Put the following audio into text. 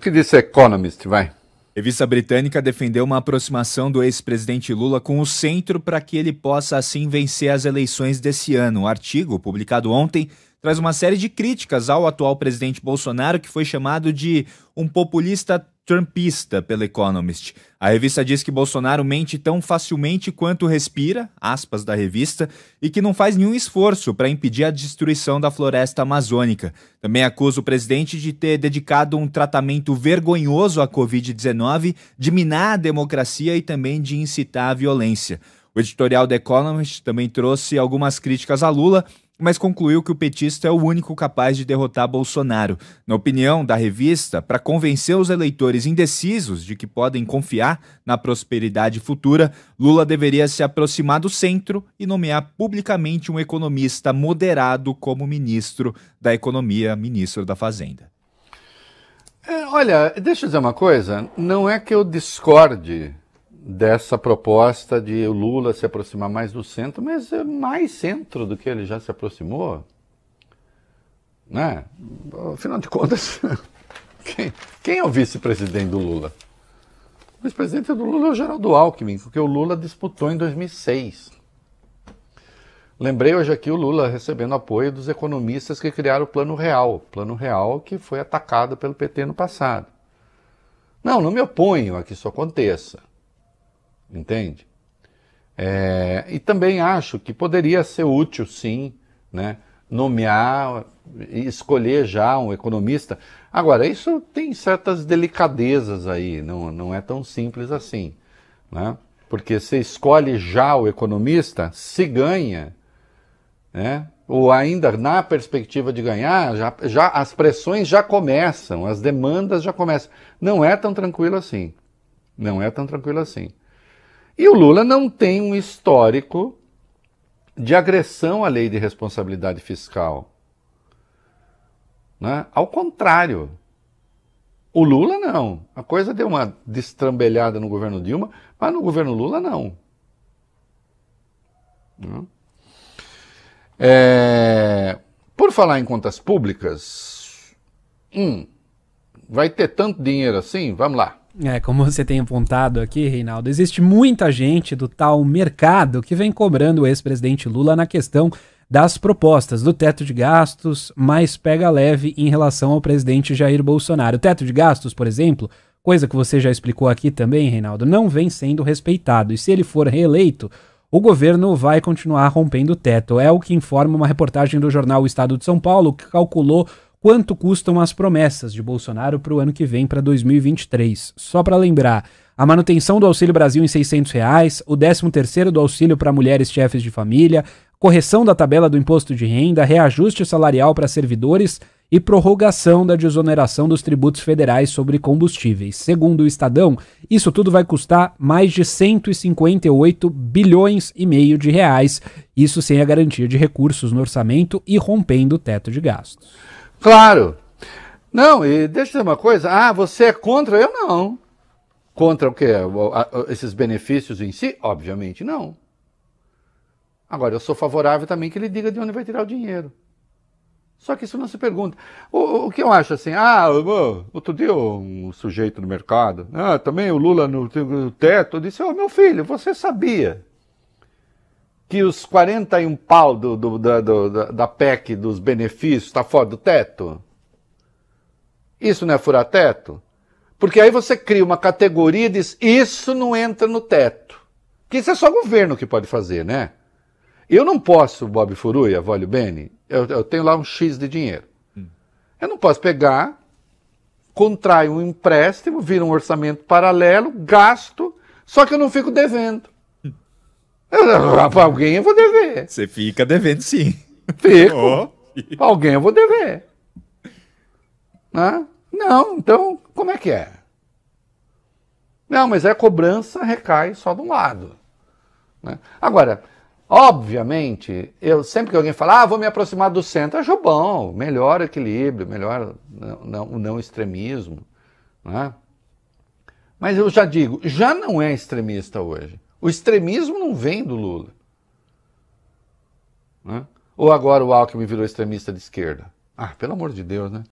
O que disse Economist, vai? A revista britânica defendeu uma aproximação do ex-presidente Lula com o centro para que ele possa assim vencer as eleições desse ano. O artigo, publicado ontem, traz uma série de críticas ao atual presidente Bolsonaro, que foi chamado de um populista trumpista pelo Economist. A revista diz que Bolsonaro mente tão facilmente quanto respira, aspas da revista, e que não faz nenhum esforço para impedir a destruição da floresta amazônica. Também acusa o presidente de ter dedicado um tratamento vergonhoso à Covid-19, de minar a democracia e também de incitar a violência. O editorial The Economist também trouxe algumas críticas a Lula, mas concluiu que o petista é o único capaz de derrotar Bolsonaro. Na opinião da revista, para convencer os eleitores indecisos de que podem confiar na prosperidade futura, Lula deveria se aproximar do centro e nomear publicamente um economista moderado como ministro da Economia, ministro da Fazenda. É, olha, deixa eu dizer uma coisa. Não é que eu discorde dessa proposta de o Lula se aproximar mais do centro, mas é mais centro do que ele já se aproximou. Né? Afinal de contas, quem, quem é o vice-presidente do Lula? O vice-presidente do Lula é o Geraldo Alckmin, porque o Lula disputou em 2006. Lembrei hoje aqui o Lula recebendo apoio dos economistas que criaram o Plano Real, Plano Real que foi atacado pelo PT no passado. Não, não me oponho a que isso aconteça entende? É, e também acho que poderia ser útil, sim, né, nomear, escolher já um economista. Agora, isso tem certas delicadezas aí, não, não é tão simples assim. Né? Porque você escolhe já o economista, se ganha, né? ou ainda na perspectiva de ganhar, já, já as pressões já começam, as demandas já começam. Não é tão tranquilo assim. Não é tão tranquilo assim. E o Lula não tem um histórico de agressão à lei de responsabilidade fiscal. Né? Ao contrário. O Lula não. A coisa deu uma destrambelhada no governo Dilma, mas no governo Lula não. Né? É... Por falar em contas públicas, hum, vai ter tanto dinheiro assim? Vamos lá. É, como você tem apontado aqui, Reinaldo, existe muita gente do tal mercado que vem cobrando o ex-presidente Lula na questão das propostas do teto de gastos, mas pega leve em relação ao presidente Jair Bolsonaro. O teto de gastos, por exemplo, coisa que você já explicou aqui também, Reinaldo, não vem sendo respeitado. E se ele for reeleito, o governo vai continuar rompendo o teto. É o que informa uma reportagem do jornal O Estado de São Paulo, que calculou quanto custam as promessas de Bolsonaro para o ano que vem, para 2023. Só para lembrar, a manutenção do Auxílio Brasil em 600 reais, o 13º do auxílio para mulheres chefes de família, correção da tabela do imposto de renda, reajuste salarial para servidores e prorrogação da desoneração dos tributos federais sobre combustíveis. Segundo o Estadão, isso tudo vai custar mais de 158 bilhões e meio de reais, isso sem a garantia de recursos no orçamento e rompendo o teto de gastos. Claro. Não, e deixa eu dizer uma coisa. Ah, você é contra? Eu não. Contra o quê? Esses benefícios em si? Obviamente não. Agora, eu sou favorável também que ele diga de onde vai tirar o dinheiro. Só que isso não se pergunta. O, o que eu acho assim? Ah, outro dia um sujeito no mercado, ah, também o Lula no, no teto, disse: Ô oh, meu filho, você sabia que os 41 pau do, do, da, do, da PEC dos benefícios está fora do teto? Isso não é furar teto? Porque aí você cria uma categoria e diz: isso não entra no teto. Que isso é só o governo que pode fazer, né? Eu não posso, Bob Furuia, Vólio Bene, eu, eu, tenho lá um X de dinheiro. Hum. Eu não posso pegar, contrai um empréstimo, vira um orçamento paralelo, gasto, só que eu não fico devendo. Pra alguém eu vou dever. Você fica devendo sim. Fico. Oh. Pra alguém eu vou dever. Não, então como é que é? Não, mas a é cobrança recai só de um lado. Né? Agora, obviamente, eu sempre que alguém fala, ah, vou me aproximar do centro, acho bom, melhor equilíbrio, melhor o não, não, extremismo. Né? Mas eu já digo, já não é extremista hoje. O extremismo não vem do Lula. Né? Ou agora o Alckmin virou extremista de esquerda? Ah, pelo amor de Deus, né?